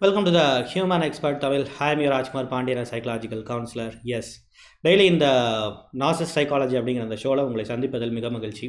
Welcome to the Human Expert Tamil. I am your Rajkumar Pandey, a psychological counselor. Yes, daily இந்த narcs psychology அப்படிங்கிற அந்த ஷோவில் உங்களை சந்திப்பதில் மிக மகிழ்ச்சி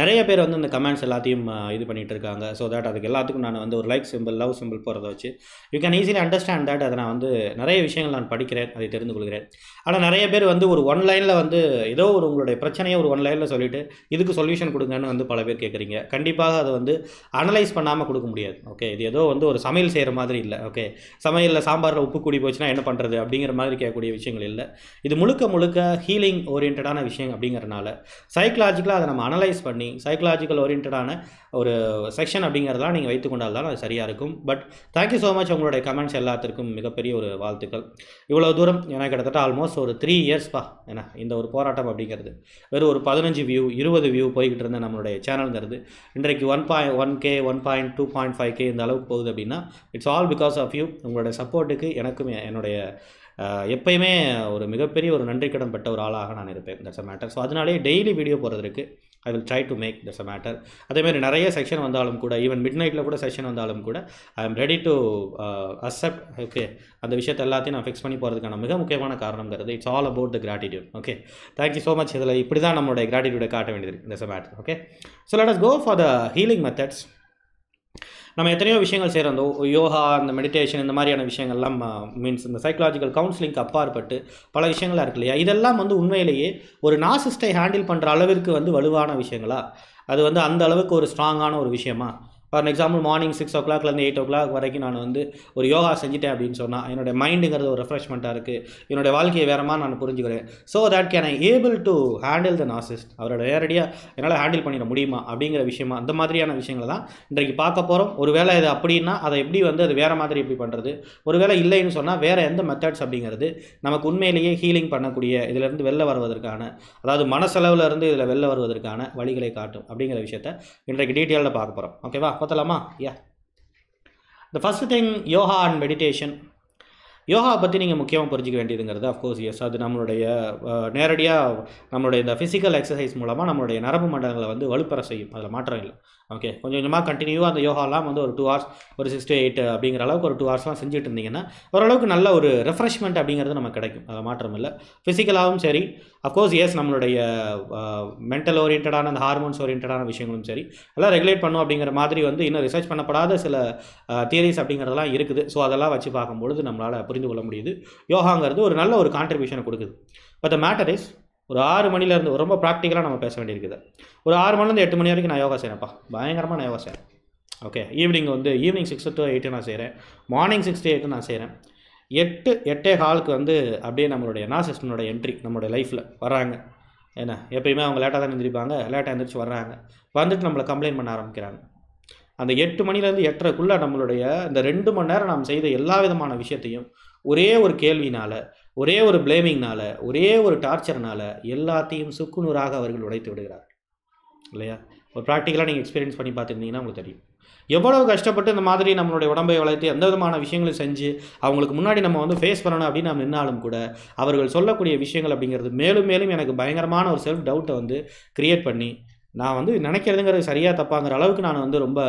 நிறைய பேர் வந்து இந்த கமெண்ட்ஸ் எல்லாத்தையும் இது பண்ணிகிட்டு இருக்காங்க ஸோ தட் அதுக்கு எல்லாத்துக்கும் நான் வந்து ஒரு லைக் சிம்பிள் லவ் சிம்பிள் போகிறத வச்சு you can easily understand that அதை நான் வந்து நிறைய விஷயங்கள் நான் படிக்கிறேன் அதை தெரிந்து கொள்கிறேன் ஆனால் நிறைய பேர் வந்து ஒரு ஒன் லைனில் வந்து ஏதோ ஒரு உங்களுடைய பிரச்சனையை ஒரு ஒன் லைனில் சொல்லிவிட்டு இதுக்கு சொல்யூஷன் கொடுங்கன்னு வந்து பல பேர் கேட்குறீங்க கண்டிப்பாக அதை வந்து அனலைஸ் பண்ணாமல் கொடுக்க முடியாது ஓகே இது ஏதோ வந்து ஒரு சமையல் செய்கிற மாதிரி இல்லை ஓகே சமையலில் சாம்பாரில் உப்பு கூடி போச்சுன்னா என்ன பண்ணுறது அப்படிங்கிற மாதிரி கேட்கக்கூடிய விஷயங்கள் இல்லை இது முழுக்க முழுக்க ஹீலிங் ஓரியன்டான விஷயம் அப்படிங்கிறனால சைக்கலாஜிக்கலாக அதை நம்ம அனலைஸ் பண்ணி சைக்கலாஜிக்கல் ஓரியன்டான ஒரு செக்ஷன் அப்படிங்கிறதெல்லாம் நீங்கள் வைத்துக்கொண்டால் தான் அது சரியாக இருக்கும் பட் தேங்க்யூ ஸோ மச் உங்களுடைய கமெண்ட்ஸ் எல்லாத்திற்கும் மிகப்பெரிய ஒரு வாழ்த்துக்கள் இவ்வளோ தூரம் ஏன்னா கிட்டத்தட்ட ஆல்மோஸ்ட் ஒரு த்ரீ இயர்ஸ்ப்பா என்ன இந்த ஒரு போராட்டம் அப்படிங்கிறது வெறும் ஒரு பதினஞ்சு வியூ இருபது வியூ போய்கிட்டு இருந்த நம்மளுடைய சேனல்ங்கிறது இன்றைக்கு one point one K one point two point five K இந்த அளவுக்கு போகுது அப்படின்னா it's all because of you உங்களுடைய சப்போர்ட்டுக்கு எனக்கும் என்னுடைய எப்பயுமே ஒரு மிகப்பெரிய ஒரு நன்றி கடன் பெற்ற ஒரு ஆளாக நான் இருப்பேன் தட்ஸ் அ மேட்டர் ஸோ அதனாலே டெய்லி வீடியோ போகிறதுக்கு I will try to make that's a matter அதேமாதிரி நிறைய செக்ஷன் வந்தாலும் கூட ஈவன் மிட் நைட்டில் கூட செக்ஷன் வந்தாலும் கூட I am ready to accept okay அந்த விஷயத்தை எல்லாத்தையும் நான் ஃபிக்ஸ் பண்ணி போகிறதுக்கான மிக முக்கியமான காரணங்கிறது it's all about the gratitude okay thank you so much இதில் இப்படி தான் நம்மளுடைய கிராட்டிடியூடை காட்ட வேண்டியது that's a matter okay so let us go for the healing methods நம்ம எத்தனையோ விஷயங்கள் செய்கிறோம் அந்த யோகா அந்த மெடிடேஷன் இந்த மாதிரியான விஷயங்கள்லாம் மீன்ஸ் இந்த சைக்கலாஜிக்கல் கவுன்சிலிங்க்கு அப்பாற்பட்டு பல விஷயங்களாக இருக்கு இல்லையா இதெல்லாம் வந்து உண்மையிலேயே ஒரு நாசிஸ்டை ஹேண்டில் பண்ணுற அளவிற்கு வந்து வலுவான விஷயங்களா அது வந்து அந்த அளவுக்கு ஒரு ஸ்ட்ராங்கான ஒரு விஷயமா ஃபார் எக்ஸாம்பிள் மார்னிங் சிக்ஸ் ஓ கிளாக்லேருந்து எயிட் ஓ கிளாக் வரைக்கும் நான் வந்து ஒரு யோகா செஞ்சுட்டேன் அப்படின்னு சொன்னால் என்னோடய மைண்டுங்கிறது ஒரு ரெஃப்ரெஷ்மெண்ட்டாக இருக்குது என்னோடய வாழ்க்கையை வேறமாக நான் புரிஞ்சுக்கிறேன் so that can I able to handle the narcissist அவரோட நேரடியாக என்னால் ஹேண்டில் பண்ணிட முடியுமா அப்படிங்கிற விஷயமா அந்த மாதிரியான விஷயங்களை தான் இன்றைக்கு பார்க்க போகிறோம் ஒரு வேளை இது அப்படின்னா அதை எப்படி வந்து அது வேறு மாதிரி எப்படி பண்ணுறது ஒரு வேளை இல்லைன்னு சொன்னால் வேறு எந்த மெத்தட்ஸ் அப்படிங்கிறது நமக்கு உண்மையிலேயே ஹீலிங் பண்ணக்கூடிய இதிலேருந்து வெளில வருவதற்கான அதாவது மனசளவில் இருந்து இதில் வெளில வருவதற்கான வழிகளை காட்டும் அப்படிங்கிற விஷயத்த இன்றைக்கு டீட்டெயிலில் பார்க்க போகிறோம் ஓகேவா பார்த்தலாமா yeah the first thing yoga and meditation yoga பற்றி நீங்கள் முக்கியமாக புரிஞ்சிக்க வேண்டியதுங்கிறது அஃப்கோர்ஸ் எஸ் அது நம்மளுடைய நேரடியாக நம்மளுடைய இந்த ஃபிசிக்கல் எக்ஸசைஸ் மூலமாக நம்மளுடைய நரம்பு மண்டலங்களை வந்து வலுப்பெற செய்யும் அதில் மாற்றம் இல்லை ஓகே கொஞ்சம் கொஞ்சமாக கண்டினியூவாக அந்த யோகாலாம் வந்து ஒரு டூ ஹவர்ஸ் ஒரு சிக்ஸ் டு எயிட் அப்படிங்கிற அளவுக்கு ஒரு டூ ஹவர்ஸ்லாம் செஞ்சுட்டு இருந்தீங்கன்னா ஓரளவுக்கு நல்ல ஒரு ரெஃப்ரெஷ்மெண்ட் அப்படிங்கிறது நமக்கு கிடைக்கும் அதில் மாற்றம் இல்லை ஃபிசிக்கலாகவும் சரி அஃப்கோர்ஸ் எஸ் நம்மளுடைய மென்டல் ஓரியன்டான அந்த ஹார்மோன்ஸ் ஓரியன்டான விஷயங்களும் சரி எல்லாம் ரெகுலேட் பண்ணும் அப்படிங்கிற மாதிரி வந்து இன்னும் ரிசர்ச் பண்ணப்படாத சில தியரிஸ் அப்படிங்கிறதெல்லாம் இருக்குது ஸோ அதெல்லாம் வச்சு பார்க்கும்பொழுது நம்மளால் புரிந்து கொள்ள முடியுது யோகாங்கிறது ஒரு நல்ல ஒரு கான்ட்ரிபியூஷனை கொடுக்குது பட் த மேட்டர் இஸ் ஒரு ஆறு மணிலேருந்து ரொம்ப ப்ராக்டிக்கலாக நம்ம பேச வேண்டியிருக்குது ஒரு ஆறு மணிலேருந்து எட்டு மணி வரைக்கும் நான் யோகா செய்கிறேன்ப்பா பயங்கரமாக நான் யோகா செய்கிறேன் ஓகே ஈவினிங் வந்து ஈவினிங் சிக்ஸ் டு எயிட்டு நான் செய்கிறேன் மார்னிங் சிக்ஸ் டு எயிட்டு நான் செய்கிறேன் எட்டு எட்டே ஹாலுக்கு வந்து அப்படியே நம்மளுடைய நாசிஸ்டனோட என்ட்ரி நம்மளுடைய லைஃப்பில் வராங்க ஏன்னா எப்பயுமே அவங்க லேட்டாக தான் எழுந்திரிப்பாங்க லேட்டாக எழுந்திரிச்சு வர்றாங்க வந்துட்டு நம்மளை கம்ப்ளைண்ட் பண்ண ஆரம்பிக்கிறாங்க அந்த எட்டு மணிலேருந்து எட்டரைக்குள்ளே நம்மளுடைய இந்த ரெண்டு மணி நேரம் நாம் செய்த எல்லா விதமான விஷயத்தையும் ஒரே ஒரு கேள்வினால் ஒரே ஒரு பிளேமிங்னால் ஒரே ஒரு டார்ச்சர்னால் எல்லாத்தையும் சுக்குநூறாக அவர்கள் உடைத்து விடுகிறார் இல்லையா ஒரு ப்ராக்டிக்கலாக நீங்கள் எக்ஸ்பீரியன்ஸ் பண்ணி பார்த்துருந்தீங்கன்னா உங்களுக்கு தெரியும் எவ்வளவு கஷ்டப்பட்டு இந்த மாதிரி நம்மளுடைய உடம்பை வளர்த்து எந்த விதமான விஷயங்களும் செஞ்சு அவங்களுக்கு முன்னாடி நம்ம வந்து ஃபேஸ் பண்ணணும் அப்படின்னு நம்ம நின்னாலும் கூட அவர்கள் சொல்லக்கூடிய விஷயங்கள் அப்படிங்கிறது மேலும் மேலும் எனக்கு பயங்கரமான ஒரு செல்ஃப் டவுட்டை வந்து கிரியேட் பண்ணி நான் வந்து நினைக்கிறதுங்கிறது சரியாக தப்பாங்கிற அளவுக்கு நான் வந்து ரொம்ப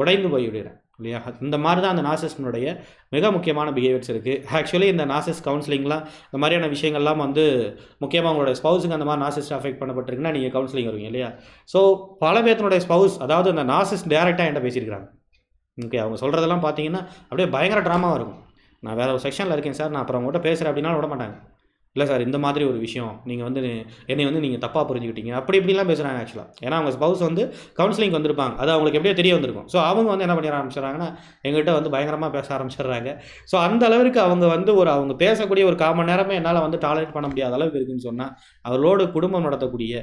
உடைந்து போய் விடுறேன் இல்லையா இந்த மாதிரி தான் அந்த நாசஸ்னுடைய மிக முக்கியமான பிஹேவியர்ஸ் இருக்குது ஆக்சுவலி இந்த நாசஸ் கவுன்சிலிங்லாம் இந்த மாதிரியான விஷயங்கள்லாம் வந்து முக்கியமாக உங்களோட ஸ்பவுஸுக்கு அந்த மாதிரி நாசிஸ்ட் அஃபெக்ட் பண்ணப்பட்டிருக்குன்னா நீங்கள் கவுன்சிலிங் வருவீங்க இல்லையா ஸோ பல பேர்த்தினுடைய ஸ்பவுஸ் அதாவது அந்த நாசிஸ்ட் டேரெக்டாக என்கிட்ட பேசியிருக்கிறாங்க ஓகே அவங்க சொல்கிறதெல்லாம் பார்த்தீங்கன்னா அப்படியே பயங்கர ட்ராமாவாக இருக்கும் நான் வேறு ஒரு செக்ஷனில் இருக்கேன் சார் நான் அப்புறம் உங்கள்கிட்ட பேசுகிறேன் அப்படின்னாலும் விட மாட்டாங்க இல்லை சார் இந்த மாதிரி ஒரு விஷயம் நீங்கள் வந்து என்னை வந்து நீங்கள் தப்பாக புரிஞ்சுக்கிட்டீங்க அப்படி இப்படிலாம் பேசுகிறாங்க ஆக்சுவலாக ஏன்னா அவங்க ஸ்பௌஸ் வந்து கவுன்சிலிங் வந்திருப்பாங்க அது அவங்களுக்கு எப்படியோ தெரிய வந்திருக்கும் ஸோ அவங்க வந்து என்ன பண்ணிட ஆரம்பிச்சிடறாங்கன்னா எங்கள்கிட்ட வந்து பயங்கரமாக பேச ஆரம்பிச்சிடுறாங்க ஸோ அந்த அளவுக்கு அவங்க வந்து ஒரு அவங்க பேசக்கூடிய ஒரு காமன் நேரமே என்னால் வந்து டாலரேட் பண்ண முடியாத அளவுக்கு இருக்குன்னு சொன்னால் அவர்களோட குடும்பம் நடத்தக்கூடிய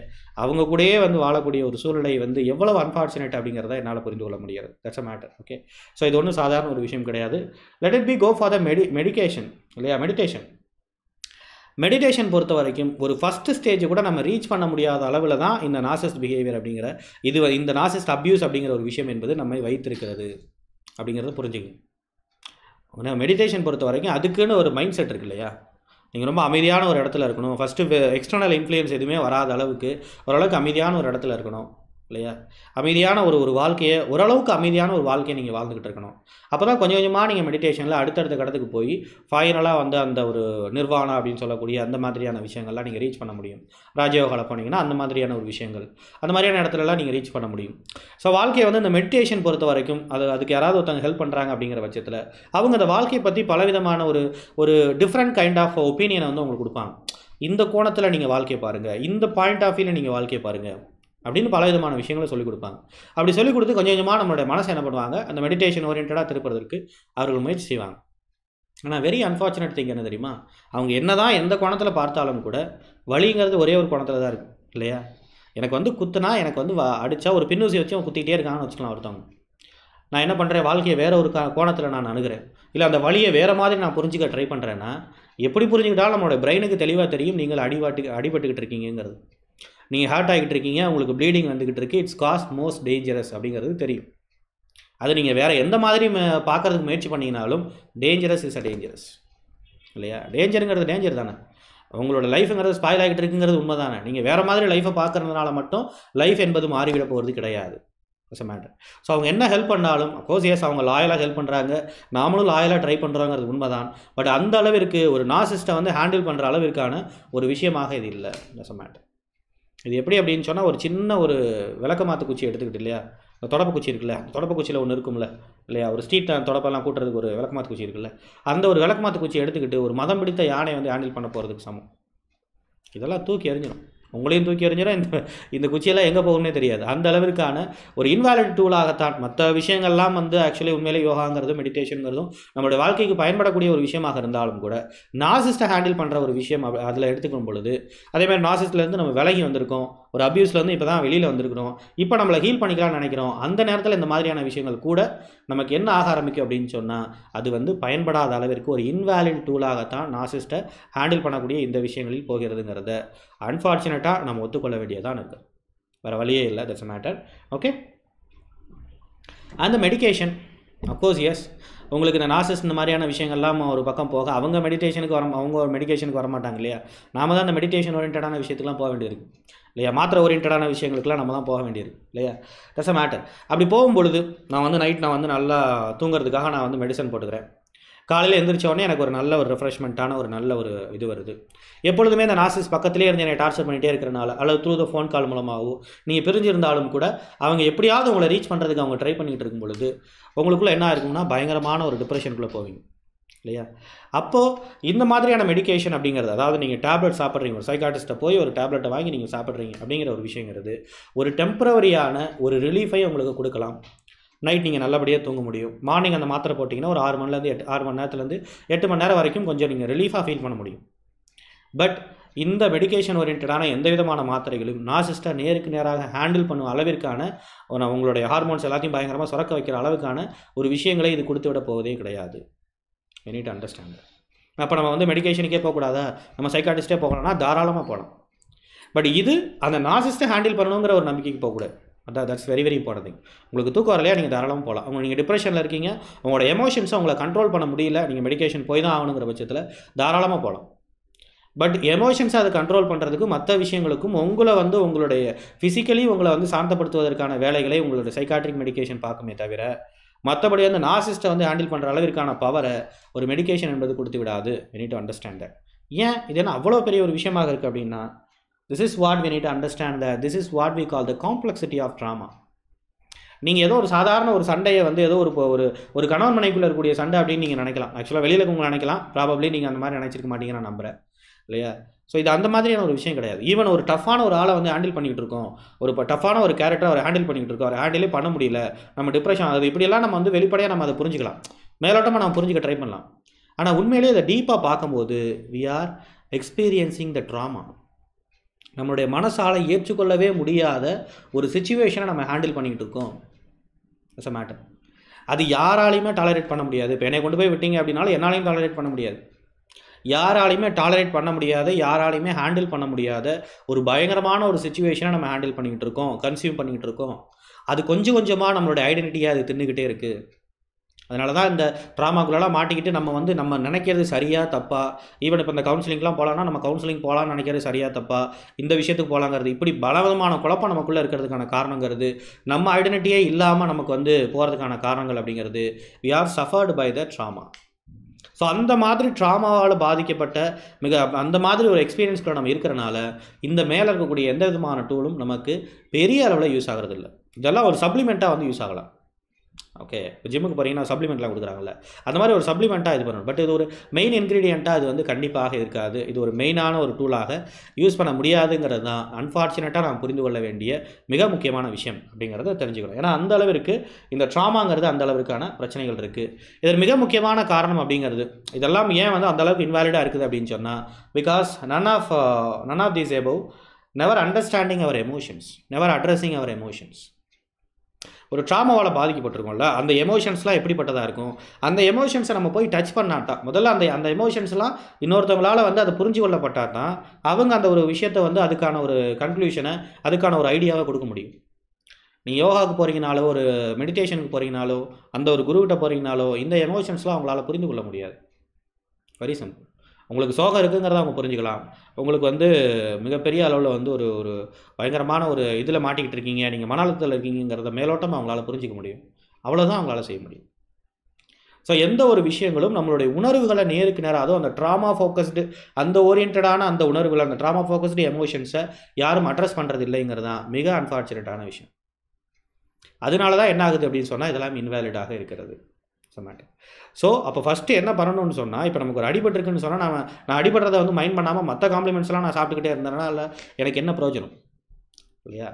அவங்க கூடயே வந்து வாழக்கூடிய ஒரு சூழ்நிலை வந்து எவ்வளோ அன்ஃபார்ச்சுனேட் அப்படிங்கிறத என்னால் புரிந்து கொள்ள முடியாது that's a matter okay so இது ஒன்றும் சாதாரண ஒரு விஷயம் கிடையாது let it be go for the medi medication இல்லையா மெடிடேஷன் மெடிடேஷன் பொறுத்த வரைக்கும் ஒரு ஃபஸ்ட்டு ஸ்டேஜ் கூட நம்ம ரீச் பண்ண முடியாத அளவில் தான் இந்த நாசஸ்ட் பிஹேவியர் அப்படிங்கிற இது இந்த நாசஸ்ட் அப்யூஸ் அப்படிங்கிற ஒரு விஷயம் என்பது நம்மை வைத்திருக்கிறது அப்படிங்கிறத புரிஞ்சுக்கணும் மெடிடேஷன் பொறுத்த வரைக்கும் அதுக்குன்னு ஒரு மைண்ட் செட் இருக்கு இல்லையா நீங்கள் ரொம்ப அமைதியான ஒரு இடத்துல இருக்கணும் ஃபஸ்ட்டு எக்ஸ்டர்னல் இன்ஃப்ளூயன்ஸ் எதுவுமே வராத அளவுக்கு ஓரளவுக்கு அமைதியான ஒரு இடத்துல இருக்கணும் இல்லையா அமைதியான ஒரு ஒரு வாழ்க்கையை ஓரளவுக்கு அமைதியான ஒரு வாழ்க்கையை நீங்கள் வாழ்ந்துக்கிட்டு இருக்கணும் அப்போ தான் கொஞ்சம் கொஞ்சமாக நீங்கள் மெடிடேஷனில் அடுத்தடுத்த கடத்துக்கு போய் ஃபைனலாக வந்து அந்த ஒரு நிர்வாணம் அப்படின்னு சொல்லக்கூடிய அந்த மாதிரியான விஷயங்கள்லாம் நீங்கள் ரீச் பண்ண முடியும் ராஜயோகாவில் போனீங்கன்னா அந்த மாதிரியான ஒரு விஷயங்கள் அந்த மாதிரியான இடத்துலலாம் நீங்கள் ரீச் பண்ண முடியும் ஸோ வாழ்க்கையை வந்து இந்த மெடிடேஷன் பொறுத்த வரைக்கும் அது அதுக்கு யாராவது ஒருத்தவங்க ஹெல்ப் பண்ணுறாங்க அப்படிங்கிற பட்சத்தில் அவங்க அந்த வாழ்க்கையை பற்றி பலவிதமான ஒரு ஒரு டிஃப்ரெண்ட் கைண்ட் ஆஃப் ஒப்பீனியனை வந்து உங்களுக்கு கொடுப்பாங்க இந்த கோணத்தில் நீங்கள் வாழ்க்கையை பாருங்கள் இந்த பாயிண்ட் ஆஃப் வியூவில் நீங்கள் வாழ்க்கையை பாருங்கள் அப்படின்னு பல விதமான விஷயங்களை சொல்லிக் கொடுப்பாங்க அப்படி சொல்லிக் கொடுத்து கொஞ்சம் கொஞ்சமாக நம்மளுடைய மனசை என்ன பண்ணுவாங்க அந்த மெடிடேஷன் ஓரியன்டாக திருப்பதற்கு அவர்கள் முயற்சி செய்வாங்க ஆனால் வெரி அன்ஃபார்ச்சுனேட் திங் என்ன தெரியுமா அவங்க என்ன தான் எந்த கோணத்தில் பார்த்தாலும் கூட வழிங்கிறது ஒரே ஒரு கோணத்தில் தான் இருக்குது இல்லையா எனக்கு வந்து குத்துனா எனக்கு வந்து அடித்தா ஒரு பின்னூசி வச்சு அவன் குத்திக்கிட்டே இருக்கான்னு வச்சுக்கலாம் ஒருத்தவங்க நான் என்ன பண்ணுறேன் வாழ்க்கையை வேறு ஒரு கோணத்தில் நான் அணுகிறேன் இல்லை அந்த வழியை வேறு மாதிரி நான் புரிஞ்சுக்க ட்ரை பண்ணுறேன்னா எப்படி புரிஞ்சுக்கிட்டாலும் நம்மளோட பிரெயினுக்கு தெளிவாக தெரியும் நீங்கள் அடிவாட்டு அடிபட்டுக்கிட்டு இருக்கீங்கிறது நீங்கள் ஹார்ட் ஆகிட்டு இருக்கீங்க உங்களுக்கு ப்ளீடிங் வந்துக்கிட்டு இருக்குது இட்ஸ் காஸ் மோஸ்ட் டேஞ்சரஸ் அப்படிங்கிறது தெரியும் அது நீங்கள் வேறு எந்த மாதிரி பார்க்குறதுக்கு முயற்சி பண்ணிங்கனாலும் டேஞ்சரஸ் இஸ் அ டேஞ்சரஸ் இல்லையா டேஞ்சருங்கிறது டேஞ்சர் தானே உங்களோட லைஃப்புங்கிறது ஸ்பாயில் ஆகிட்டு இருக்குங்கிறது உண்மை தானே நீங்கள் வேறு மாதிரி லைஃப்பை பார்க்குறதுனால மட்டும் லைஃப் என்பது மாறிவிட போகிறது கிடையாது இட்ஸ் அ மேட்டர் ஸோ அவங்க என்ன ஹெல்ப் பண்ணாலும் அஃப்கோர்ஸ் எஸ் அவங்க லாயலாக ஹெல்ப் பண்ணுறாங்க நாமளும் லாயலாக ட்ரை பண்ணுறாங்கிறது உண்மைதான் பட் அந்த அளவிற்கு ஒரு நாசிஸ்ட்டை வந்து ஹேண்டில் பண்ணுற அளவிற்கான ஒரு விஷயமாக இது இல்லை இட்ஸ் அ மேட்டர் இது எப்படி அப்படின்னு சொன்னால் ஒரு சின்ன ஒரு விளக்கமாற்று குச்சி எடுத்துக்கிட்டு இல்லையா இந்த தொடப்பு குச்சி இருக்குல்ல தொடப்பு குச்சியில் ஒன்று இருக்கும்ல இல்லையா ஒரு ஸ்ட்ரீட் தொடப்பெல்லாம் கூட்டுறதுக்கு ஒரு மாற்று குச்சி இருக்குல்ல அந்த ஒரு விளக்கமாத்து குச்சி எடுத்துக்கிட்டு ஒரு மதம் பிடித்த யானை வந்து ஹேண்டில் பண்ண போகிறதுக்கு சமம் இதெல்லாம் தூக்கி எறிஞ்சிடும் உங்களையும் தூக்கி எறிஞ்சிடும் இந்த இந்த குச்சியெல்லாம் எங்கே போகணும்னே தெரியாது அந்த அளவிற்கான ஒரு இன்வாலிட் டூலாகத்தான் மற்ற விஷயங்கள்லாம் வந்து ஆக்சுவலி உண்மையிலே யோகாங்கிறதும் மெடிடேஷனுங்கிறதும் நம்மளுடைய வாழ்க்கைக்கு பயன்படக்கூடிய ஒரு விஷயமாக இருந்தாலும் கூட நாசிஸ்ட்டை ஹேண்டில் பண்ணுற ஒரு விஷயம் அதில் எடுத்துக்கும் பொழுது அதேமாதிரி நாசிஸ்ட்லேருந்து நம்ம விலகி வந்திருக்கோம் ஒரு அப்யூஸ்லேருந்து இப்போ தான் வெளியில் வந்திருக்கிறோம் இப்போ நம்மளை ஹீல் பண்ணிக்கலாம்னு நினைக்கிறோம் அந்த நேரத்தில் இந்த மாதிரியான விஷயங்கள் கூட நமக்கு என்ன ஆக ஆரம்பிக்கும் அப்படின்னு சொன்னால் அது வந்து பயன்படாத அளவிற்கு ஒரு இன்வேலிட் டூலாகத்தான் நாசிஸ்ட்டை ஹேண்டில் பண்ணக்கூடிய இந்த விஷயங்களில் போகிறதுங்கிறத அன்ஃபார்ச்சுனேட்டாக நம்ம ஒத்துக்கொள்ள வேண்டியதான் இருக்குது வேறு வழியே இல்லை தட்ஸ் மேட்டர் ஓகே அந்த மெடிக்கேஷன் அப்கோர்ஸ் எஸ் உங்களுக்கு இந்த நாசஸ் இந்த மாதிரியான விஷயங்கள்லாம் ஒரு பக்கம் போக அவங்க மெடிடேஷனுக்கு வர அவங்க ஒரு மெடிக்கேஷனுக்கு வர மாட்டாங்க இல்லையா நாம தான் அந்த மெடிடேஷன் ஓரியன்டான விஷயத்துக்குலாம் போக வேண்டியிருக்கு இல்லையா மாத்திர ஓரியன்டான விஷயங்களுக்குலாம் நம்ம தான் போக வேண்டியது இல்லையா டஸ் அ மேட்டர் அப்படி போகும்பொழுது நான் வந்து நைட் நான் வந்து நல்லா தூங்குறதுக்காக நான் வந்து மெடிசன் போட்டுக்கிறேன் காலையில் எழுந்திரிச்சோடனே எனக்கு ஒரு நல்ல ஒரு ரெஃப்ரெஷ்மெண்ட்டான ஒரு நல்ல ஒரு இது வருது எப்பொழுதுமே அந்த நாசிஸ் பக்கத்துலேயே இருந்து என்னை டார்ச்சர் பண்ணிகிட்டே இருக்கிறனால அல்லது த்ரூ த ஃபோன் கால் மூலமாகவோ நீங்கள் பிரிஞ்சிருந்தாலும் கூட அவங்க எப்படியாவது உங்களை ரீச் பண்ணுறதுக்கு அவங்க ட்ரை பண்ணிகிட்டு இருக்கும் பொழுது உங்களுக்குள்ளே என்ன இருக்கும்னா பயங்கரமான ஒரு டிப்ரெஷனுக்குள்ளே போவீங்க இல்லையா அப்போது இந்த மாதிரியான மெடிக்கேஷன் அப்படிங்கிறது அதாவது நீங்கள் டேப்லெட் சாப்பிட்றீங்க ஒரு சைக்காட்டிஸ்ட்டை போய் ஒரு டேப்லெட்டை வாங்கி நீங்கள் சாப்பிட்றீங்க அப்படிங்கிற ஒரு விஷயங்கிறது ஒரு டெம்பரவரியான ஒரு ரிலீஃபை உங்களுக்கு கொடுக்கலாம் நைட் நீங்கள் நல்லபடியாக தூங்க முடியும் மார்னிங் அந்த மாத்திரை போட்டிங்கன்னா ஒரு ஆறு மணிலேருந்து எட்டு ஆறு மணி நேரத்துலேருந்து எட்டு மணி நேரம் வரைக்கும் கொஞ்சம் நீங்கள் ரிலீஃபாக ஃபீல் பண்ண முடியும் பட் இந்த மெடிக்கேஷன் ஓரியன்டான எந்த விதமான மாத்திரைகளும் நாசிஸ்டாக நேருக்கு நேராக ஹேண்டில் பண்ணும் அளவிற்கான உங்களுடைய ஹார்மோன்ஸ் எல்லாத்தையும் பயங்கரமாக சுரக்க வைக்கிற அளவுக்கான ஒரு விஷயங்களை இது கொடுத்து விட போவதே கிடையாது யூ நீட் அண்டர்ஸ்டாண்ட் அப்போ நம்ம வந்து மெடிக்கேஷனுக்கே போகக்கூடாதா நம்ம சைக்காட்டிஸ்ட்டே போகணும்னா தாராளமாக போகலாம் பட் இது அந்த நாசிஸ்ட்டை ஹேண்டில் பண்ணணுங்கிற ஒரு நம்பிக்கைக்கு போகக்கூடாது அதான் that's very very important thing உங்களுக்கு தூக்கம் வரலையா நீங்கள் தாராளமாக போகலாம் அவங்க நீங்கள் டிப்ரெஷனில் இருக்கீங்க உங்களோட எமோஷன்ஸை உங்களை கண்ட்ரோல் பண்ண முடியல நீங்கள் மெடிக்கேஷன் போய் தான் ஆகணுங்கிற பட்சத்தில் தாராளமாக போகலாம் பட் எமோஷன்ஸை அதை கண்ட்ரோல் பண்ணுறதுக்கும் மற்ற விஷயங்களுக்கும் உங்களை வந்து உங்களுடைய ஃபிசிக்கலி உங்களை வந்து சாந்தப்படுத்துவதற்கான வேலைகளை உங்களுடைய சைக்காட்ரிக் மெடிக்கேஷன் பார்க்குமே தவிர மற்றபடி அந்த நாசிஸ்ட்டை வந்து ஹேண்டில் பண்ணுற அளவிற்கான பவரை ஒரு மெடிக்கேஷன் என்பது கொடுத்து விடாது we need to understand that ஏன் இது என்ன அவ்வளோ பெரிய ஒரு விஷயமாக இருக்குது அப்படின்னா this is what we need to understand the this is what we call the complexity of trauma நீங்கள் ஏதோ ஒரு சாதாரண ஒரு சண்டையை வந்து ஏதோ ஒரு ஒரு ஒரு கணவன் மனைக்குள்ள இருக்கக்கூடிய சண்டை அப்படின்னு நீங்கள் நினைக்கலாம் ஆக்சுவலாக வெளியில் உங்களை நினைக்கலாம் ப்ராபப்ளி நீங்கள் அந்த மாதிரி நினச்சிருக்க மாட்டீங்கன்னு நான் நம்புகிறேன் இல்லையா ஸோ இது அந்த மாதிரியான ஒரு விஷயம் கிடையாது ஈவன் ஒரு டஃப்பான ஒரு ஆளை வந்து ஹேண்டில் பண்ணிகிட்டு இருக்கோம் ஒரு இப்போ டஃப்பான ஒரு கேரக்டர் அவர் ஹேண்டில் பண்ணிக்கிட்டு இருக்கோம் அவர் ஹேண்டிலே பண்ண முடியல நம்ம டிப்ரெஷன் அது இப்படியெல்லாம் நம்ம வந்து வெளிப்படையாக நம்ம அதை புரிஞ்சுக்கலாம் மேலோட்டமாக நம்ம புரிஞ்சுக்க ட்ரை பண்ணலாம் ஆனால் உண்மையிலேயே அதை டீப்பாக பார்க்கும்போது we are experiencing the trauma நம்மளுடைய மனசால் ஏற்றுக்கொள்ளவே முடியாத ஒரு சுச்சுவேஷனை நம்ம ஹேண்டில் பண்ணிக்கிட்டு இருக்கோம் இட்ஸ் அ மேட்டர் அது யாராலையுமே டாலரேட் பண்ண முடியாது இப்போ என்னை கொண்டு போய் விட்டீங்க அப்படின்னாலும் என்னாலையும் டாலரேட் பண்ண முடியாது யாராலையுமே டாலரேட் பண்ண முடியாது யாராலையுமே ஹேண்டில் பண்ண முடியாத ஒரு பயங்கரமான ஒரு சுச்சுவேஷனை நம்ம ஹேண்டில் பண்ணிக்கிட்டு இருக்கோம் கன்சியூம் பண்ணிக்கிட்டு இருக்கோம் அது கொஞ்சம் கொஞ்சமாக நம்மளோட ஐடென்டிட்டியாக அது தின்னுக்கிட்டே இருக்குது அதனால தான் இந்த ட்ராமாக்குள்ளெல்லாம் மாட்டிக்கிட்டு நம்ம வந்து நம்ம நினைக்கிறது சரியாக தப்பா ஈவன் இப்போ இந்த கவுன்சிலிங்லாம் போகலான்னா நம்ம கவுன்சிலிங் போகலான்னு நினைக்கிறது சரியாக தப்பா இந்த விஷயத்துக்கு போகலாங்கிறது இப்படி பலவிதமான குழப்பம் நமக்குள்ளே இருக்கிறதுக்கான காரணங்கிறது நம்ம ஐடென்டிட்டியே இல்லாமல் நமக்கு வந்து போகிறதுக்கான காரணங்கள் அப்படிங்கிறது we are suffered by the trauma so அந்த மாதிரி ட்ராமாவால் பாதிக்கப்பட்ட மிக அந்த மாதிரி ஒரு எக்ஸ்பீரியன்ஸ்களை நம்ம இருக்கிறனால இந்த மேலே இருக்கக்கூடிய எந்த விதமான டூலும் நமக்கு பெரிய அளவில் யூஸ் ஆகிறது இல்லை இதெல்லாம் ஒரு சப்ளிமெண்ட்டாக வந்து யூஸ் ஆகலாம் ஓகே இப்போ ஜிம்முக்கு போகிறீங்கன்னா சப்ளிமெண்ட்லாம் கொடுக்குறாங்கல்ல அந்த மாதிரி ஒரு சப்ளிமெண்ட்டாக இது பண்ணணும் பட் இது ஒரு மெயின் இன்க்ரீடியண்ட்டாக இது வந்து கண்டிப்பாக இருக்காது இது ஒரு மெயினான ஒரு டூலாக யூஸ் பண்ண முடியாதுங்கிறது தான் அன்ஃபார்ச்சுனேட்டாக நாம் புரிந்து கொள்ள வேண்டிய மிக முக்கியமான விஷயம் அப்படிங்கிறத தெரிஞ்சுக்கணும் ஏன்னா அந்த அளவிற்கு இந்த ட்ராமாங்கிறது அந்த அளவிற்கான பிரச்சனைகள் இருக்குது இதில் மிக முக்கியமான காரணம் அப்படிங்கிறது இதெல்லாம் ஏன் வந்து அந்தளவுக்கு இன்வாலிடாக இருக்குது அப்படின்னு சொன்னால் because none of none of these above never understanding our emotions never addressing our emotions ஒரு ட்ராமாவால் பாதிக்கப்பட்டிருக்கோம்ல அந்த எமோஷன்ஸ்லாம் எப்படிப்பட்டதாக இருக்கும் அந்த எமோஷன்ஸை நம்ம போய் டச் பண்ணாட்டான் முதல்ல அந்த அந்த எமோஷன்ஸ்லாம் இன்னொருத்தவங்களால் வந்து அதை புரிஞ்சு கொள்ளப்பட்டால் தான் அவங்க அந்த ஒரு விஷயத்தை வந்து அதுக்கான ஒரு கன்க்ளூஷனை அதுக்கான ஒரு ஐடியாவை கொடுக்க முடியும் நீ யோகாவுக்கு போகிறீங்கனாலோ ஒரு மெடிடேஷனுக்கு போகிறீங்கனாலோ அந்த ஒரு குருக்கிட்ட போகிறீங்கனாலோ இந்த எமோஷன்ஸ்லாம் அவங்களால புரிந்து கொள்ள முடியாது வெரி சிம்பிள் உங்களுக்கு சோகம் இருக்குங்கிறத அவங்க புரிஞ்சுக்கலாம் உங்களுக்கு வந்து மிகப்பெரிய அளவில் வந்து ஒரு ஒரு பயங்கரமான ஒரு இதில் மாட்டிக்கிட்டு இருக்கீங்க நீங்கள் மன அழுத்தத்தில் இருக்கீங்கிறத மேலோட்டமாக அவங்களால புரிஞ்சிக்க முடியும் அவ்வளோதான் அவங்களால செய்ய முடியும் ஸோ எந்த ஒரு விஷயங்களும் நம்மளுடைய உணர்வுகளை நேருக்கு நேராக அதுவும் அந்த ட்ராமா ஃபோக்கஸ்டு அந்த ஓரியன்டான அந்த உணர்வுகள் அந்த ட்ராமா ஃபோக்கஸ்டு எமோஷன்ஸை யாரும் அட்ரஸ் பண்ணுறது இல்லைங்கிறது தான் மிக அன்ஃபார்ச்சுனேட்டான விஷயம் அதனால தான் என்ன ஆகுது அப்படின்னு சொன்னால் இதெல்லாம் இன்வேலிடாக இருக்கிறது சொன்னாங்க ஸோ அப்போ ஃபஸ்ட்டு என்ன பண்ணணும்னு சொன்னால் இப்போ நமக்கு ஒரு அடிபட்டுருக்குன்னு சொன்னால் நான் நான் அடிபடுறத வந்து மைண்ட் பண்ணாமல் மற்ற காம்ப்ளிமெண்ட்ஸ்லாம் நான் சாப்பிட்டுக்கிட்டே இருந்தேனால எனக்கு என்ன பிரயோஜனம் இல்லையா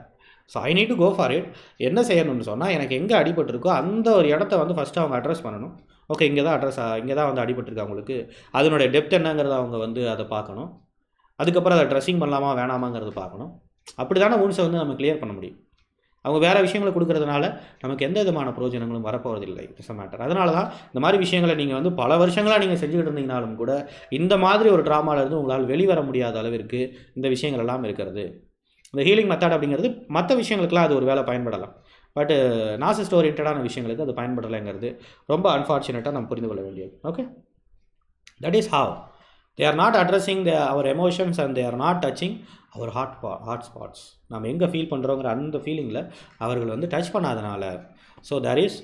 so I need to go for it என்ன செய்யணும்னு சொன்னால் எனக்கு எங்கே அடிபட்டிருக்கோ அந்த ஒரு இடத்த வந்து ஃபஸ்ட்டு அவங்க அட்ரஸ் பண்ணணும் ஓகே இங்கே தான் அட்ரஸ் இங்கே தான் வந்து அடிபட்டிருக்கு அவங்களுக்கு அதனுடைய டெப்த் என்னங்கிறத அவங்க வந்து அதை பார்க்கணும் அதுக்கப்புறம் அதை ட்ரெஸ்ஸிங் பண்ணலாமா வேணாமாங்கிறது பார்க்கணும் அப்படி தானே ஊன்ஸை வந்து நம்ம கிளியர் பண்ண முடியும் அவங்க வேறு விஷயங்களை கொடுக்கறதுனால நமக்கு எந்த விதமான பிரயோஜனங்களும் வரப்போவதில்லை இட்ஸ் மேட்டர் அதனால தான் இந்த மாதிரி விஷயங்களை நீங்கள் வந்து பல வருஷங்களாக நீங்கள் செஞ்சுக்கிட்டு இருந்தீங்கனாலும் கூட இந்த மாதிரி ஒரு ட்ராமாவிலேருந்து உங்களால் வெளிவர முடியாத அளவிற்கு இந்த விஷயங்கள் எல்லாம் இருக்கிறது இந்த ஹீலிங் மெத்தட் அப்படிங்கிறது மற்ற விஷயங்களுக்கெல்லாம் அது ஒரு வேலை பயன்படலாம் பட்டு நாசிஸ்ட் ஓரியன்டான விஷயங்களுக்கு அது பயன்படலைங்கிறது ரொம்ப அன்ஃபார்ச்சுனேட்டாக நம்ம புரிந்து கொள்ள வேண்டியது okay that is how they are not addressing the our emotions and they are not touching our hot hot spots நம்ம எங்கே ஃபீல் பண்ணுறோங்கிற அந்த ஃபீலிங்கில் அவர்கள் வந்து டச் பண்ணாதனால so there is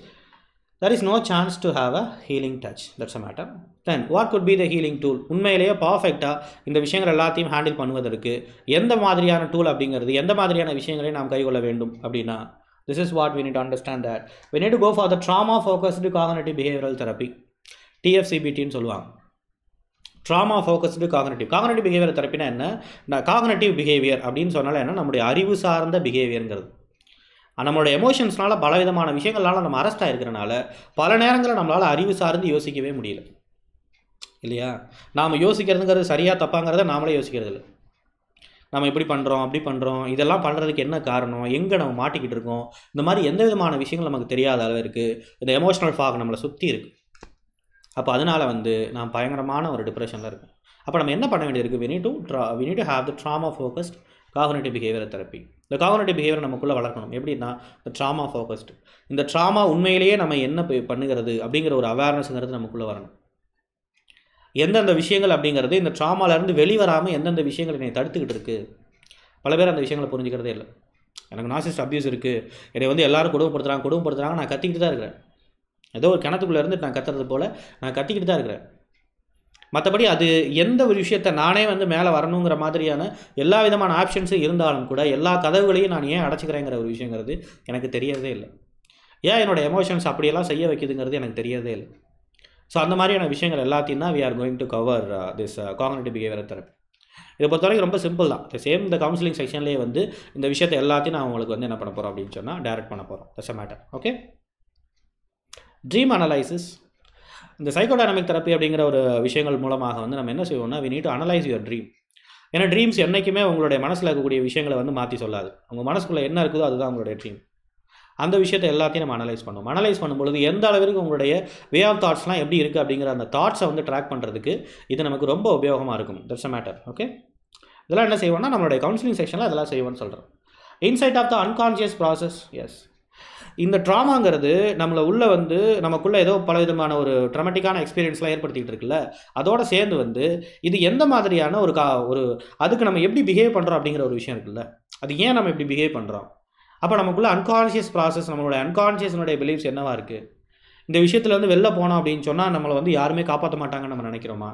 there is no chance to have a healing touch that's a matter then what could be the healing tool உண்மையிலேயே பர்ஃபெக்டாக இந்த விஷயங்கள் எல்லாத்தையும் ஹேண்டில் பண்ணுவதற்கு எந்த மாதிரியான டூல் அப்படிங்கிறது எந்த மாதிரியான விஷயங்களையும் நாம் கைகொள்ள வேண்டும் அப்படின்னா this is what we need understand that we need go for the trauma focused cognitive behavioural therapy டிஎஃப்சிபிடின்னு சொல்லுவாங்க trauma focused cognitive cognitive behaviour தரப்பினா என்ன நான் பிஹேவியர் அப்படின்னு சொன்னால என்ன நம்முடைய அறிவு சார்ந்த பிஹேவியருங்கிறது நம்மளோட எமோஷன்ஸ்னால பலவிதமான விஷயங்களால் நம்ம அரெஸ்ட் ஆகிருக்கிறனால பல நேரங்களில் நம்மளால் அறிவு சார்ந்து யோசிக்கவே முடியல இல்லையா நாம் யோசிக்கிறதுங்கிறது சரியாக தப்பாங்கிறத நாமளே யோசிக்கிறது இல்லை நம்ம இப்படி பண்ணுறோம் அப்படி பண்ணுறோம் இதெல்லாம் பண்ணுறதுக்கு என்ன காரணம் எங்கே நம்ம மாட்டிக்கிட்டு இருக்கோம் இந்த மாதிரி எந்த விதமான விஷயங்கள் நமக்கு தெரியாத அளவு இருக்குது இந்த எமோஷனல் ஃபாக் நம்மளை சுற்றி இருக்குது அப்போ அதனால் வந்து நான் பயங்கரமான ஒரு டிப்ரெஷனில் இருக்கேன் அப்போ நம்ம என்ன பண்ண வேண்டியிருக்கு வி டு ட்ரா we do have the trauma focused cognitive behaviour therapy இந்த காகுனேட்டிவ் பிஹேவியர் நமக்குள்ளே வளர்க்கணும் எப்படின்னா இந்த ட்ராமா ஃபோக்கஸ்ட் இந்த ட்ராமா உண்மையிலேயே நம்ம என்ன பண்ணுகிறது அப்படிங்கிற ஒரு அவேர்னஸ்ங்கிறது நமக்குள்ளே வரணும் எந்தெந்த விஷயங்கள் அப்படிங்கிறது இந்த ட்ராமாலேருந்து வெளிவராமல் எந்தெந்த விஷயங்கள் என்னை தடுத்துக்கிட்டு இருக்குது பல பேர் அந்த விஷயங்களை புரிஞ்சுக்கிறதே இல்லை எனக்கு நாசிஸ்ட் அப்யூஸ் இருக்குது என்னை வந்து எல்லோரும் கொடுமைப்படுத்துகிறாங்க கொடுமைப்படுத்துகிறாங்க நான் கத்திக்கிட்டு தான் இருக்கிறேன் ஏதோ ஒரு கிணத்துக்குள்ளே இருந்து நான் கத்துறது போல் நான் கத்திக்கிட்டு தான் இருக்கிறேன் மற்றபடி அது எந்த ஒரு விஷயத்த நானே வந்து மேலே வரணுங்கிற மாதிரியான எல்லா விதமான ஆப்ஷன்ஸும் இருந்தாலும் கூட எல்லா கதவுகளையும் நான் ஏன் அடைச்சிக்கிறேங்கிற ஒரு விஷயங்கிறது எனக்கு தெரியறதே இல்லை ஏன் என்னோடய எமோஷன்ஸ் அப்படியெல்லாம் செய்ய வைக்கிதுங்கிறது எனக்கு தெரியறதே இல்லை ஸோ அந்த மாதிரியான விஷயங்கள் எல்லாத்தையும் தான் we are going to cover this cognitive behaviour therapy இதை பொறுத்த வரைக்கும் ரொம்ப சிம்பிள் தான் சேம் இந்த கவுன்சிலிங் செக்ஷன்லேயே வந்து இந்த விஷயத்தை எல்லாத்தையும் நான் உங்களுக்கு வந்து என்ன பண்ண போகிறோம் அப்படின்னு சொன்னால் டேரக்ட் பண்ண போகிறோம் that's matter okay dream analysis இந்த சைக்கோடைனமிக் தெரப்பி அப்படிங்கிற ஒரு விஷயங்கள் மூலமாக வந்து நம்ம என்ன செய்வோம்னா we need to analyse your dream ஏன்னா ட்ரீம்ஸ் என்றைக்குமே உங்களுடைய மனசில் இருக்கக்கூடிய விஷயங்களை வந்து மாற்றி சொல்லாது உங்கள் மனசுக்குள்ளே என்ன இருக்குதோ அதுதான் உங்களுடைய ட்ரீம் அந்த விஷயத்தை எல்லாத்தையும் நம்ம அனலைஸ் பண்ணுவோம் அனலைஸ் பண்ணும்பொழுது எந்த அளவிற்கு உங்களுடைய வே ஆஃப் தாட்ஸ்லாம் எப்படி இருக்குது அப்படிங்கிற அந்த தாட்ஸை வந்து ட்ராக் பண்ணுறதுக்கு இது நமக்கு ரொம்ப உபயோகமாக இருக்கும் தட்ஸ் அ மேட்டர் ஓகே இதெல்லாம் என்ன செய்வோம்னா நம்மளுடைய கவுன்சிலிங் செக்ஷனில் அதெல்லாம் செய்வோம்னு சொல்கிறோம் insight of the unconscious processes இந்த ட்ராமாங்கிறது நம்மளை உள்ளே வந்து நமக்குள்ளே ஏதோ பல விதமான ஒரு ட்ரமெட்டிக்கான எக்ஸ்பீரியன்ஸ்லாம் ஏற்படுத்திக்கிட்டு இருக்குல்ல அதோடு சேர்ந்து வந்து இது எந்த மாதிரியான ஒரு கா ஒரு அதுக்கு நம்ம எப்படி பிஹேவ் பண்ணுறோம் அப்படிங்கிற ஒரு விஷயம் இருக்குல்ல அது ஏன் நம்ம இப்படி பிஹேவ் பண்ணுறோம் அப்போ நமக்குள்ளே அன்கான்ஷியஸ் ப்ராசஸ் நம்மளோட அன்கான்ஷியஸ்னுடைய பிலீஃப்ஸ் என்னவாக இருக்குது இந்த விஷயத்துலேருந்து வெளில போனோம் அப்படின்னு சொன்னால் நம்மளை வந்து யாருமே காப்பாற்ற மாட்டாங்கன்னு நம்ம நினைக்கிறோமா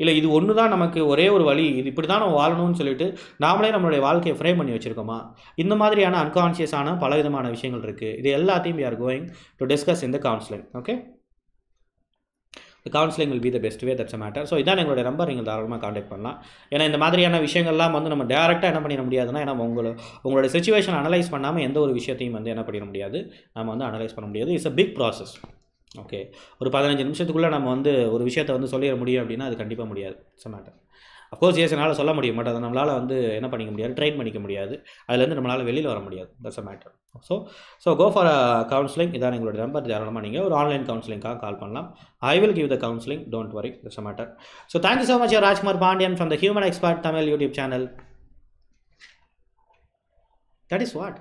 இல்லை இது ஒன்று தான் நமக்கு ஒரே ஒரு வழி இது இப்படி தான் நம்ம வாழணும்னு சொல்லிட்டு நாமளே நம்மளுடைய வாழ்க்கையை ஃப்ரேம் பண்ணி வச்சுருக்கோமா இந்த மாதிரியான அன்கான்ஷியஸான விதமான விஷயங்கள் இருக்குது இது எல்லாத்தையும் we are going to discuss இந்த counselling okay the counselling will be the best way that's matter so இதான் எங்களுடைய நம்பர் நீங்கள் தாராளமாக காண்டாக்ட் பண்ணலாம் ஏன்னா இந்த மாதிரியான விஷயங்கள்லாம் வந்து நம்ம டேரெக்டாக என்ன பண்ண முடியாதுன்னா ஏன்னா உங்களை உங்களுடைய சுச்சுவேஷன் அனலைஸ் பண்ணாமல் எந்த ஒரு விஷயத்தையும் வந்து என்ன பண்ண முடியாது நம்ம வந்து அனலைஸ் பண்ண முடியாது it's a big process okay ஒரு பதினஞ்சு நிமிஷத்துக்குள்ளே நம்ம வந்து ஒரு விஷயத்தை வந்து சொல்லிட முடியும் அப்படின்னா அது கண்டிப்பாக முடியாது இட்ஸ் மேட்டர் அஃப்கோர்ஸ் ஏஸ் என்னால் சொல்ல முடியும் மாட்டேன் அதை நம்மளால் வந்து என்ன பண்ணிக்க முடியாது ட்ரைன் பண்ணிக்க முடியாது அதுலேருந்து நம்மளால் வெளியில் வர முடியாது that's a matter so so go for counselling இதான் எங்களோட நம்பர் தாராளமாக நீங்கள் ஒரு ஆன்லைன் கவுன்சிலிங்காக கால் பண்ணலாம் I will give the counselling don't worry that's a matter so thank you so much Rajkumar Pandian from the human expert Tamil YouTube channel that is what